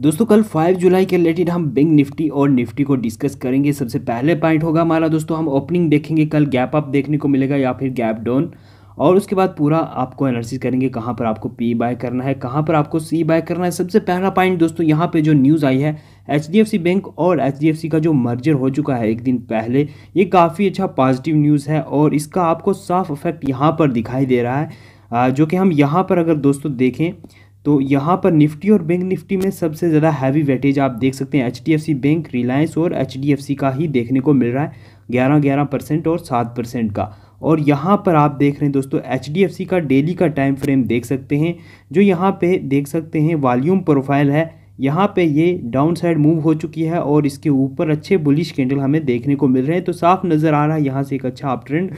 दोस्तों कल 5 जुलाई के रिलेटेड हम बैंक निफ्टी और निफ्टी को डिस्कस करेंगे सबसे पहले पॉइंट होगा हमारा दोस्तों हम ओपनिंग देखेंगे कल गैप अप देखने को मिलेगा या फिर गैप डाउन और उसके बाद पूरा आपको एनालिसिस करेंगे कहाँ पर आपको पी बाय करना है कहाँ पर आपको सी बाय करना है सबसे पहला पॉइंट दोस्तों यहाँ पे जो न्यूज़ आई है एच बैंक और एच का जो मर्जर हो चुका है एक दिन पहले ये काफ़ी अच्छा पॉजिटिव न्यूज़ है और इसका आपको साफ इफेक्ट यहाँ पर दिखाई दे रहा है जो कि हम यहाँ पर अगर दोस्तों देखें तो यहाँ पर निफ्टी और बैंक निफ्टी में सबसे ज़्यादा हैवी वेटेज आप देख सकते हैं एच बैंक रिलायंस और एच का ही देखने को मिल रहा है ग्यारह ग्यारह परसेंट और सात परसेंट का और यहाँ पर आप देख रहे हैं दोस्तों एच का डेली का टाइम फ्रेम देख सकते हैं जो यहाँ पे देख सकते हैं वॉल्यूम प्रोफाइल है यहाँ पे ये डाउन साइड मूव हो चुकी है और इसके ऊपर अच्छे बुलिश कैंडल हमें देखने को मिल रहे हैं तो साफ नज़र आ रहा है यहाँ से एक अच्छा आप ट्रेंड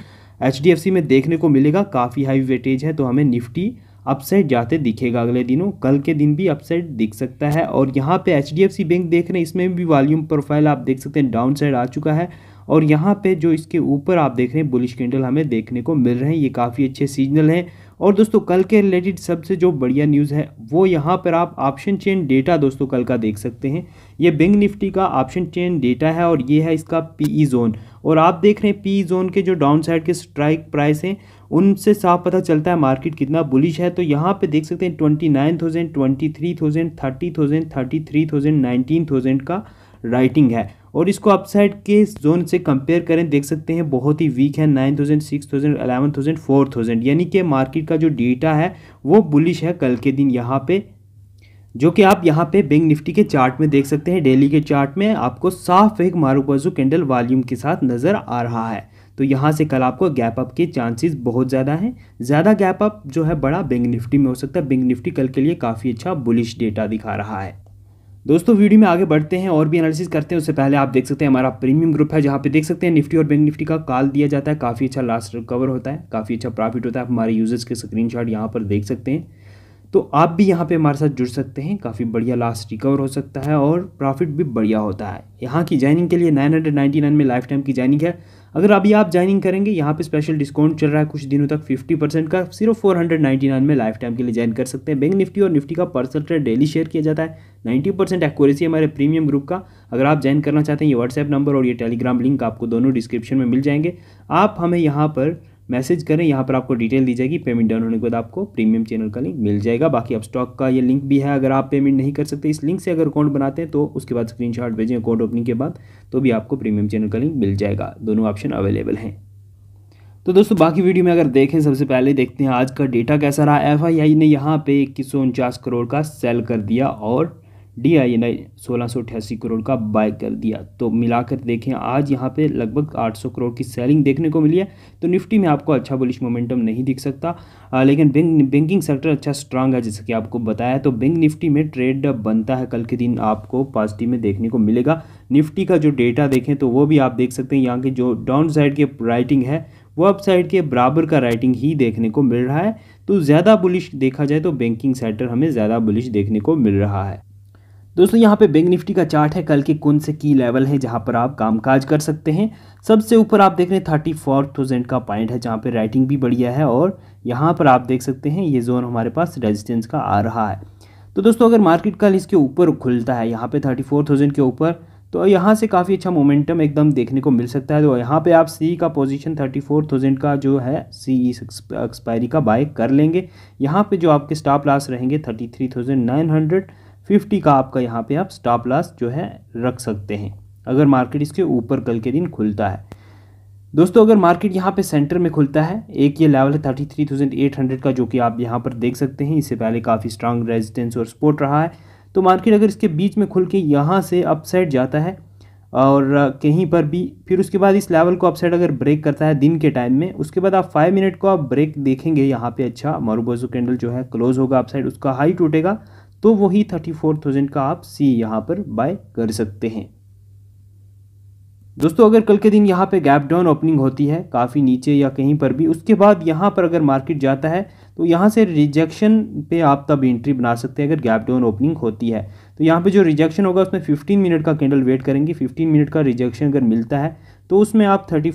एच में देखने को मिलेगा काफ़ी हाई वेटेज है तो हमें निफ्टी अपसाइड जाते दिखेगा अगले दिनों कल के दिन भी अपसाइड दिख सकता है और यहाँ पे एच बैंक देख रहे हैं इसमें भी वॉल्यूम प्रोफाइल आप देख सकते हैं डाउन साइड आ चुका है और यहाँ पे जो इसके ऊपर आप देख रहे हैं बुलिश कैंडल हमें देखने को मिल रहे हैं ये काफ़ी अच्छे सीजनल हैं और दोस्तों कल के रिलेटेड सबसे जो बढ़िया न्यूज़ है वो यहाँ पर आप ऑप्शन चेन डेटा दोस्तों कल का देख सकते हैं ये बिंग निफ्टी का ऑप्शन चेन डेटा है और ये है इसका पीई जोन e और आप देख रहे हैं पी जोन e के जो डाउन साइड के स्ट्राइक प्राइस हैं उनसे साफ पता चलता है मार्केट कितना बुलिश है तो यहाँ पर देख सकते हैं twenty nine thousand twenty three thousand thirty thousand thirty three thousand nineteen thousand का राइटिंग है और इसको अपसाइड के जोन से कंपेयर करें देख सकते हैं बहुत ही वीक है nine thousand six thousand eleven thousand four thousand यानी कि मार्केट का जो डेटा है वो बुलिश है कल के दिन यहाँ पे जो कि आप यहाँ पे बैंक निफ्टी के चार्ट में देख सकते हैं डेली के चार्ट में आपको साफ एक मारूबाजू कैंडल वॉल्यूम के साथ नज़र आ रहा है तो यहाँ से कल आपको गैप अप के चांसेस बहुत ज़्यादा हैं ज़्यादा गैप अप जो है बड़ा बैंक निफ्टी में हो सकता है बैंक निफ्टी कल के लिए काफ़ी अच्छा बुलिश डेटा दिखा रहा है दोस्तों वीडियो में आगे बढ़ते हैं और भी एनालिसिस करते हैं उससे पहले आप देख सकते हैं हमारा प्रीमियम ग्रुप है जहाँ पे देख सकते हैं निफ्टी और बैंक निफ्टी का कॉल दिया जाता है काफ़ी अच्छा लास्ट रिकवर होता है काफ़ी अच्छा प्रॉफिट होता है आप हमारे यूजर्स के स्क्रीनशॉट यहाँ पर देख सकते हैं तो आप भी यहाँ पे हमारे साथ जुड़ सकते हैं काफ़ी बढ़िया लास्ट रिकवर हो सकता है और प्रॉफिट भी बढ़िया होता है यहाँ की ज्वाइनिंग के लिए 999 में लाइफ टाइम की ज्वाइनिंग है अगर अभी आप ज्वाइनिंग करेंगे यहाँ पे स्पेशल डिस्काउंट चल रहा है कुछ दिनों तक 50 परसेंट का सिर्फ 499 में लाइफ टाइम के लिए ज्वाइन कर सकते हैं बैंक निफ्टी और निफ्टी का पर्सल ट्रेड डेली शेयर किया जाता है 90 परसेंट एक्यूरेसी हमारे प्रीमियम ग्रुप का अगर आप ज्वाइन करना चाहते हैं ये व्हाट्सएप नंबर और ये टेलीग्राम लिंक आपको दोनों डिस्क्रिप्शन में मिल जाएंगे आप हमें यहाँ पर मैसेज करें यहाँ पर आपको डिटेल दी जाएगी पेमेंट डाउन होने के बाद आपको प्रीमियम चैनल का लिंक मिल जाएगा बाकी अब स्टॉक का ये लिंक भी है अगर आप पेमेंट नहीं कर सकते इस लिंक से अगर अकाउंट बनाते हैं तो उसके बाद स्क्रीनशॉट भेजें अकाउंट ओपनिंग के बाद तो भी आपको प्रीमियम चैनल का लिंक मिल जाएगा दोनों ऑप्शन अवेलेबल हैं तो दोस्तों बाकी वीडियो में अगर देखें सबसे पहले देखते हैं आज का डेटा कैसा रहा एफ ने यहाँ पर इक्कीस करोड़ का सेल कर दिया और डी आई एन आई सोलह सौ अठासी करोड़ का बाय कर दिया तो मिलाकर देखें आज यहाँ पे लगभग 800 करोड़ की सेलिंग देखने को मिली है तो निफ्टी में आपको अच्छा बुलिश मोमेंटम नहीं दिख सकता आ, लेकिन बैंक बैंकिंग सेक्टर अच्छा स्ट्रांग है जैसे कि आपको बताया तो बैंक निफ्टी में ट्रेड बनता है कल के दिन आपको पॉजिटिव में देखने को मिलेगा निफ्टी का जो डेटा देखें तो वो भी आप देख सकते हैं यहाँ के जो डाउन साइड के राइटिंग है वो अपसाइड के बराबर का राइटिंग ही देखने को मिल रहा है तो ज़्यादा बुलिश देखा जाए तो बैंकिंग सेक्टर हमें ज़्यादा बुलिश देखने को मिल रहा है दोस्तों यहाँ पे बैंक निफ्टी का चार्ट है कल के कौन से की लेवल है जहाँ पर आप कामकाज कर सकते हैं सबसे ऊपर आप देख रहे हैं थर्टी फोर थाउजेंड का पॉइंट है जहाँ पे राइटिंग भी बढ़िया है और यहाँ पर आप देख सकते हैं ये जोन हमारे पास रेजिस्टेंस का आ रहा है तो दोस्तों अगर मार्केट कल इसके ऊपर खुलता है यहाँ पर थर्टी फोर थाउजेंड के ऊपर तो यहाँ से काफ़ी अच्छा मोमेंटम एकदम देखने को मिल सकता है तो यहाँ पे आप सी का पोजीशन थाउजेंड का जो है सी एक्सपायरी का बाय कर लेंगे यहाँ पे जो आपके स्टॉप लॉस रहेंगे हंड्रेड फिफ्टी का आपका यहाँ पे आप स्टॉप लॉस जो है रख सकते हैं अगर मार्केट इसके ऊपर कल के दिन खुलता है दोस्तों अगर मार्केट यहाँ पे सेंटर में खुलता है एक ये लेवल है thirty three thousand eight hundred का जो कि आप यहाँ पर देख सकते हैं इससे पहले काफ़ी स्ट्रांग रेजिस्टेंस और सपोर्ट रहा है तो मार्केट अगर इसके बीच में खुल के यहाँ से अपसाइड जाता है और कहीं पर भी फिर उसके बाद इस लेवल को अपसाइड अगर ब्रेक करता है दिन के टाइम में उसके बाद आप फाइव मिनट को आप ब्रेक देखेंगे यहाँ पे अच्छा मारूबोजो कैंडल जो है क्लोज़ होगा अपसाइड उसका हाई टूटेगा तो वही थर्टी फोर थाउजेंड का आप सी यहाँ पर बाय कर सकते हैं दोस्तों अगर कल के दिन यहाँ पे गैप डाउन ओपनिंग होती है काफ़ी नीचे या कहीं पर भी उसके बाद यहाँ पर अगर मार्केट जाता है तो यहाँ से रिजेक्शन पे आप तब एंट्री बना सकते हैं अगर गैप डाउन ओपनिंग होती है तो यहाँ पे जो रिजेक्शन होगा उसमें 15 मिनट का कैंडल वेट करेंगे 15 मिनट का रिजेक्शन अगर मिलता है तो उसमें आप थर्टी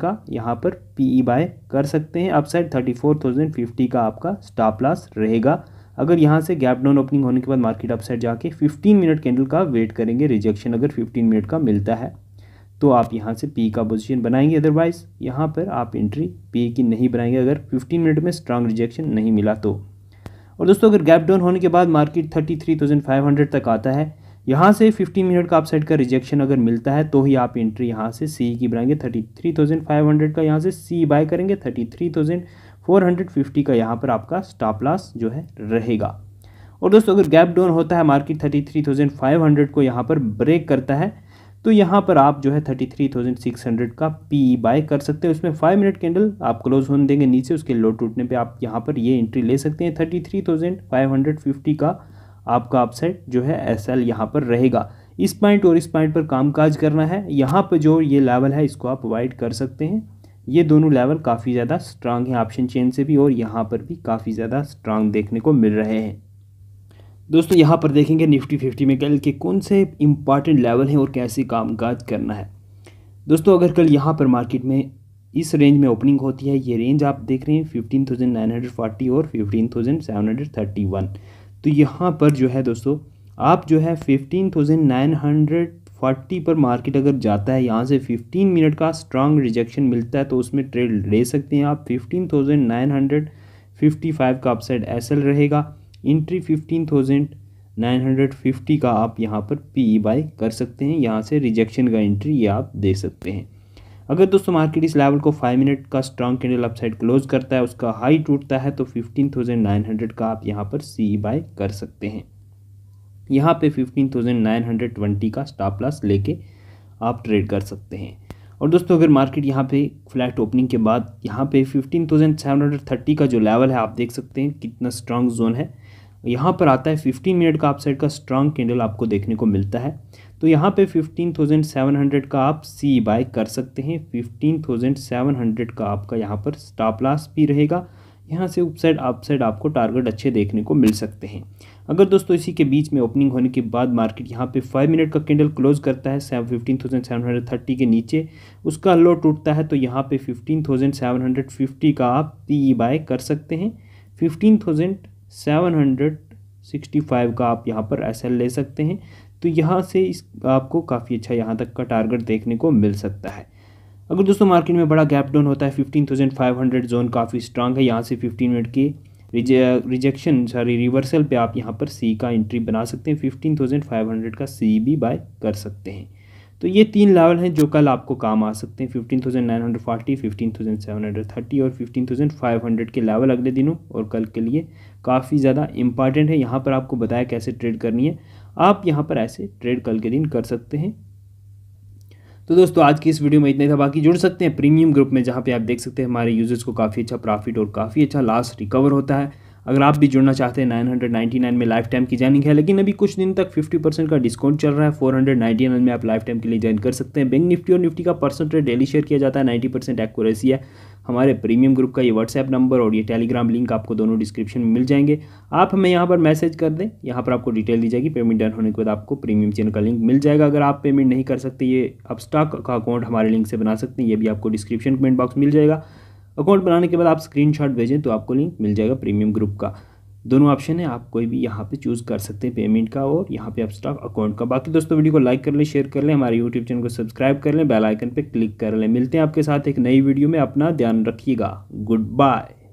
का यहाँ पर पी बाय e कर सकते हैं अपसाइड 34,050 का आपका स्टाप लॉस रहेगा अगर यहाँ से गैप डाउन ओपनिंग होने के बाद मार्केट अपसाइड जाके 15 मिनट कैंडल का वेट करेंगे रिजेक्शन अगर 15 मिनट का मिलता है तो आप यहाँ से पी का पोजीशन बनाएंगे अदरवाइज़ यहाँ पर आप एंट्री पी की नहीं बनाएंगे अगर 15 मिनट में स्ट्रांग रिजेक्शन नहीं मिला तो और दोस्तों अगर गैप डाउन होने के बाद मार्केट थर्टी तक आता है यहाँ से 15 मिनट का अपसाइड का रिजेक्शन अगर मिलता है तो ही आप एंट्री यहाँ से सी की बनाएंगे 33,500 का यहाँ से सी बाय करेंगे 33,000 450 का यहाँ पर आपका स्टॉप लॉस जो है रहेगा और दोस्तों अगर गैप डाउन होता है मार्केट 33,500 को यहाँ पर ब्रेक करता है तो यहाँ पर आप जो है 33,600 का पी बाय e कर सकते हैं उसमें फाइव मिनट कैंडल आप क्लोज होने देंगे नीचे उसके लो टूटने पे आप यहाँ पर ये एंट्री ले सकते हैं 33,550 का आपका अपसेट जो है एस एल यहाँ पर रहेगा इस पॉइंट और इस पॉइंट पर कामकाज करना है यहाँ पर जो ये लेवल है इसको आप अवॉइड कर सकते हैं ये दोनों लेवल काफ़ी ज़्यादा स्ट्रांग हैं ऑप्शन चेन से भी और यहाँ पर भी काफ़ी ज़्यादा स्ट्रांग देखने को मिल रहे हैं दोस्तों यहाँ पर देखेंगे निफ्टी फिफ्टी में कल के कौन से इंपॉर्टेंट लेवल हैं और कैसे कामकाज करना है दोस्तों अगर कल यहाँ पर मार्केट में इस रेंज में ओपनिंग होती है ये रेंज आप देख रहे हैं fifteen thousand nine hundred forty और fifteen thousand seven hundred thirty one तो यहाँ पर जो है दोस्तों आप जो है fifteen thousand nine hundred forty पर मार्केट अगर जाता है यहाँ से फिफ्टीन मिनट का स्ट्रांग रिजेक्शन मिलता है तो उसमें ट्रेड ले सकते हैं आप fifteen thousand nine hundred fifty five का अपसाइड एस एल रहेगा entry fifteen thousand nine hundred fifty का आप यहाँ पर पी ई बाई कर सकते हैं यहाँ से रिजेक्शन का एंट्री ये आप दे सकते हैं अगर दोस्तों मार्केट इस लेवल को फाइव मिनट का स्ट्रांग कैंडल अपसाइड क्लोज करता है उसका हाई टूटता है तो फिफ्टीन थाउजेंड नाइन हंड्रेड का आप यहाँ पर सी बाई e कर सकते हैं यहाँ पे fifteen thousand nine hundred twenty का स्टॉप लॉस लेके आप ट्रेड कर सकते हैं और दोस्तों अगर मार्केट यहाँ पे फ्लैट ओपनिंग के बाद यहाँ पे 15,730 का जो लेवल है आप देख सकते हैं कितना स्ट्रांग जोन है यहाँ पर आता है 15 मिनट का अपसाइड का स्ट्रांग कैंडल आपको देखने को मिलता है तो यहाँ पे 15,700 का आप सी बाय कर सकते हैं 15,700 का आपका यहाँ पर स्टॉप लॉस भी रहेगा यहाँ से उपसाइड अपसाइड आपको टारगेट अच्छे देखने को मिल सकते हैं अगर दोस्तों इसी के बीच में ओपनिंग होने के बाद मार्केट यहाँ पे फाइव मिनट का कैंडल क्लोज करता है seven fifteen thousand seven hundred thirty के नीचे उसका लो टूटता है तो यहाँ पे fifteen thousand seven hundred fifty का आप पी बाय e कर सकते हैं fifteen thousand seven hundred sixty five का आप यहाँ पर एस ले सकते हैं तो यहाँ से इस आपको काफ़ी अच्छा यहाँ तक का टारगेट देखने को मिल सकता है अगर दोस्तों मार्केट में बड़ा गैप डाउन होता है fifteen thousand five hundred zone काफ़ी स्ट्रांग है यहाँ से फिफ्टीन मिनट के रिजेक्शन सॉरी रिवर्सल पे आप यहाँ पर सी का एंट्री बना सकते हैं फिफ्टीन थाउजेंड फाइव हंड्रेड का सी भी बाय कर सकते हैं तो ये तीन लेवल हैं जो कल आपको काम आ सकते हैं fifteen thousand nine hundred forty fifteen thousand seven hundred thirty और फिफ्टीन थाउजेंड फाइव हंड्रेड के लेवल अगले दिनों और कल के लिए काफ़ी ज़्यादा इंपॉर्टेंट है यहाँ पर आपको बताया कैसे ट्रेड करनी है आप यहाँ पर ऐसे ट्रेड कल के दिन कर सकते हैं तो दोस्तों आज की इस वीडियो में इतना था बाकी जुड़ सकते हैं प्रीमियम ग्रुप में जहाँ पे आप देख सकते हैं हमारे यूजर्स को काफ़ी अच्छा प्रॉफिट और काफ़ी अच्छा लास्ट रिकवर होता है अगर आप भी जुड़ना चाहते हैं नाइन में लाइफ टाइम की ज्वाइनिंग है लेकिन अभी कुछ दिन तक 50 परसेंट का डिस्काउंट चल रहा है 499 में आप लाइफ टाइम के लिए ज्वाइन कर सकते हैं बैंक निफ्टी और निफ्टी का परसेंटेज डेली शेयर किया जाता है नाइन्टी परसेंट एक्यूरेसी है हमारे प्रीमियम ग्रुप का ये व्हाट्सएप नंबर और ये टेलीग्राम लिंक आपको दोनों डिस्क्रिप्शन में मिल जाएंगे आप हमें यहाँ पर मैसेज कर दें यहाँ पर आपको डिटेल दी जाएगी पेमेंट डन होने के बाद आपको प्रीमियम चैनल का लिंक मिल जाएगा अगर आप पेमेंट नहीं कर सकते ये आप स्टॉक का अकाउंट हमारे लिंक से बना सकते हैं ये भी आपको डिस्क्रिप्शन कमेंट बॉक्स मिल जाएगा अकाउंट बनाने के बाद आप स्क्रीनशॉट भेजें तो आपको लिंक मिल जाएगा प्रीमियम ग्रुप का दोनों ऑप्शन है आप कोई भी यहाँ पे चूज़ कर सकते हैं पेमेंट का और यहाँ पे आप स्टॉक अकाउंट का बाकी दोस्तों वीडियो को लाइक कर लें शेयर कर लें हमारे यूट्यूब चैनल को सब्सक्राइब कर लें बेल आइकन पे क्लिक कर लें मिलते हैं आपके साथ एक नई वीडियो में अपना ध्यान रखिएगा गुड बाय